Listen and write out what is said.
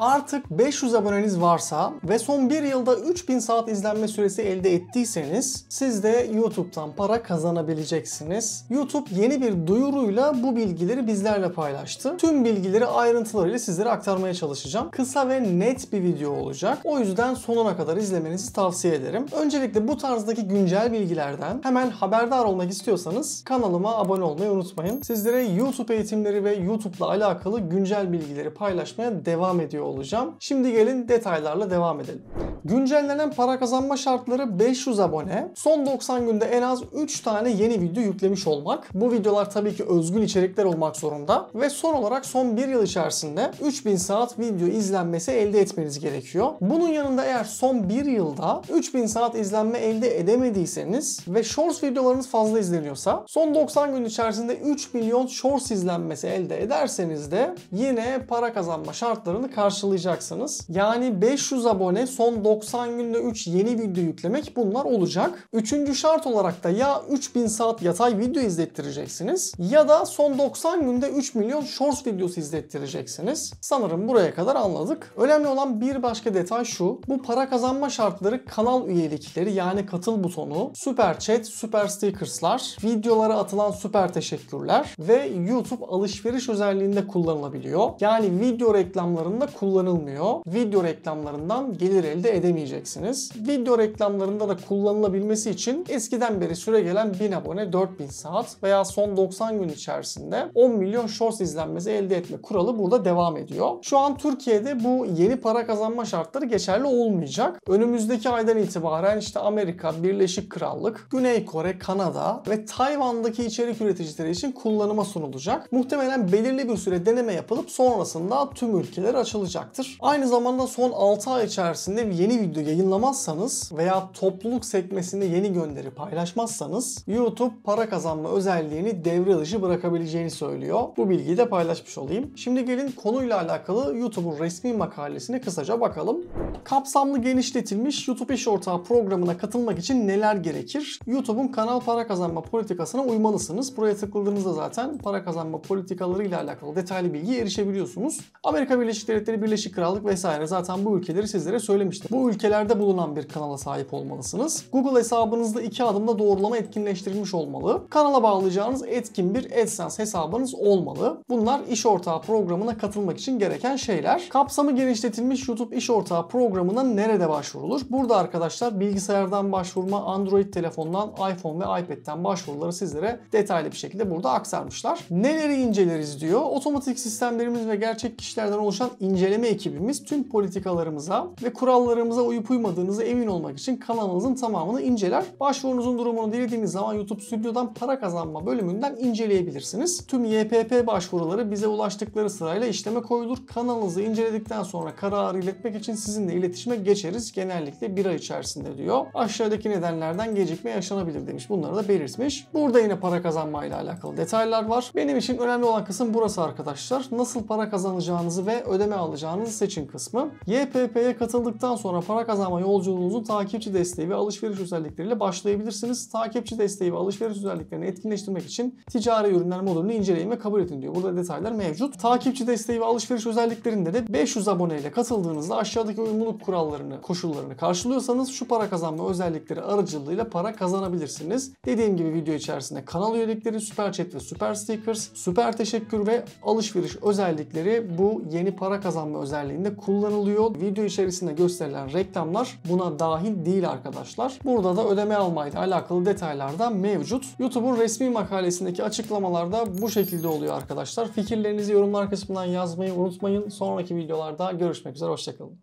Artık 500 aboneniz varsa ve son 1 yılda 3000 saat izlenme süresi elde ettiyseniz siz de YouTube'dan para kazanabileceksiniz. YouTube yeni bir duyuruyla bu bilgileri bizlerle paylaştı. Tüm bilgileri ayrıntılarıyla sizlere aktarmaya çalışacağım. Kısa ve net bir video olacak. O yüzden sonuna kadar izlemenizi tavsiye ederim. Öncelikle bu tarzdaki güncel bilgilerden hemen haberdar olmak istiyorsanız kanalıma abone olmayı unutmayın. Sizlere YouTube eğitimleri ve YouTube'la alakalı güncel bilgileri paylaşmaya devam ediyor olacağım. Şimdi gelin detaylarla devam edelim. Güncellenen para kazanma şartları 500 abone, son 90 günde en az 3 tane yeni video yüklemiş olmak. Bu videolar tabii ki özgün içerikler olmak zorunda ve son olarak son 1 yıl içerisinde 3000 saat video izlenmesi elde etmeniz gerekiyor. Bunun yanında eğer son 1 yılda 3000 saat izlenme elde edemediyseniz ve Shorts videolarınız fazla izleniyorsa son 90 gün içerisinde 3 milyon Shorts izlenmesi elde ederseniz de yine para kazanma şartlarını karşılayacaksınız. Yani 500 abone son 90 günde 3 yeni video yüklemek bunlar olacak. Üçüncü şart olarak da ya 3000 saat yatay video izlettireceksiniz ya da son 90 günde 3 milyon shorts videosu izlettireceksiniz. Sanırım buraya kadar anladık. Önemli olan bir başka detay şu. Bu para kazanma şartları kanal üyelikleri yani katıl butonu, süper chat, süper stickerslar, videolara atılan süper teşekkürler ve YouTube alışveriş özelliğinde kullanılabiliyor. Yani video reklamlarında kullanılmıyor. Video reklamlarından gelir elde edemeyeceksiniz. Video reklamlarında da kullanılabilmesi için eskiden beri süre gelen 1000 abone 4000 saat veya son 90 gün içerisinde 10 milyon shorts izlenmesi elde etme kuralı burada devam ediyor. Şu an Türkiye'de bu yeni para kazanma şartları geçerli olmayacak. Önümüzdeki aydan itibaren işte Amerika, Birleşik Krallık, Güney Kore, Kanada ve Tayvan'daki içerik üreticileri için kullanıma sunulacak. Muhtemelen belirli bir süre deneme yapılıp sonrasında tüm ülkeler açılacaktır. Aynı zamanda son 6 ay içerisinde yeni yeni video yayınlamazsanız veya topluluk sekmesinde yeni gönderi paylaşmazsanız YouTube para kazanma özelliğini devre dışı bırakabileceğini söylüyor. Bu bilgiyi de paylaşmış olayım. Şimdi gelin konuyla alakalı YouTube'un resmi makalesine kısaca bakalım. Kapsamlı genişletilmiş YouTube İş Ortağı programına katılmak için neler gerekir? YouTube'un kanal para kazanma politikasına uymalısınız. Buraya tıkladığınızda zaten para kazanma politikaları ile alakalı detaylı bilgiye erişebiliyorsunuz. Amerika Birleşik Devletleri, Birleşik Krallık vesaire zaten bu ülkeleri sizlere söylemiştim. Bu bu ülkelerde bulunan bir kanala sahip olmalısınız. Google hesabınızda iki adımda doğrulama etkinleştirilmiş olmalı. Kanala bağlayacağınız etkin bir AdSense hesabınız olmalı. Bunlar iş ortağı programına katılmak için gereken şeyler. Kapsamı genişletilmiş YouTube iş ortağı programına nerede başvurulur? Burada arkadaşlar bilgisayardan başvurma, Android telefondan, iPhone ve iPad'den başvuruları sizlere detaylı bir şekilde burada aktarmışlar. Neleri inceleriz diyor. Otomatik sistemlerimiz ve gerçek kişilerden oluşan inceleme ekibimiz tüm politikalarımıza ve kurallarımıza uyarılarımıza uyup uymadığınızı emin olmak için kanalınızın tamamını inceler. Başvurunuzun durumunu dilediğiniz zaman YouTube Stüdyo'dan para kazanma bölümünden inceleyebilirsiniz. Tüm YPP başvuruları bize ulaştıkları sırayla işleme koyulur. Kanalınızı inceledikten sonra kararı iletmek için sizinle iletişime geçeriz. Genellikle bir ay içerisinde diyor. Aşağıdaki nedenlerden gecikme yaşanabilir demiş. Bunları da belirtmiş. Burada yine para kazanmayla alakalı detaylar var. Benim için önemli olan kısım burası arkadaşlar. Nasıl para kazanacağınızı ve ödeme alacağınızı seçin kısmı. YPP'ye katıldıktan sonra sonra para kazanma yolculuğunuzun takipçi desteği ve alışveriş özellikleriyle başlayabilirsiniz. Takipçi desteği ve alışveriş özelliklerini etkinleştirmek için ticari ürünler modülünü inceleyin ve kabul edin diyor. Burada detaylar mevcut. Takipçi desteği ve alışveriş özelliklerinde de 500 aboneyle katıldığınızda aşağıdaki uyumluluk kurallarını, koşullarını karşılıyorsanız şu para kazanma özellikleri aracılığıyla para kazanabilirsiniz. Dediğim gibi video içerisinde kanal üyelikleri, süper chat ve süper stickers, süper teşekkür ve alışveriş özellikleri bu yeni para kazanma özelliğinde kullanılıyor. Video içerisinde gösterilen reklamlar buna dahil değil arkadaşlar. Burada da ödeme almayla alakalı detaylar da mevcut. YouTube'un resmi makalesindeki açıklamalarda bu şekilde oluyor arkadaşlar. Fikirlerinizi yorumlar kısmından yazmayı unutmayın. Sonraki videolarda görüşmek üzere, hoşçakalın.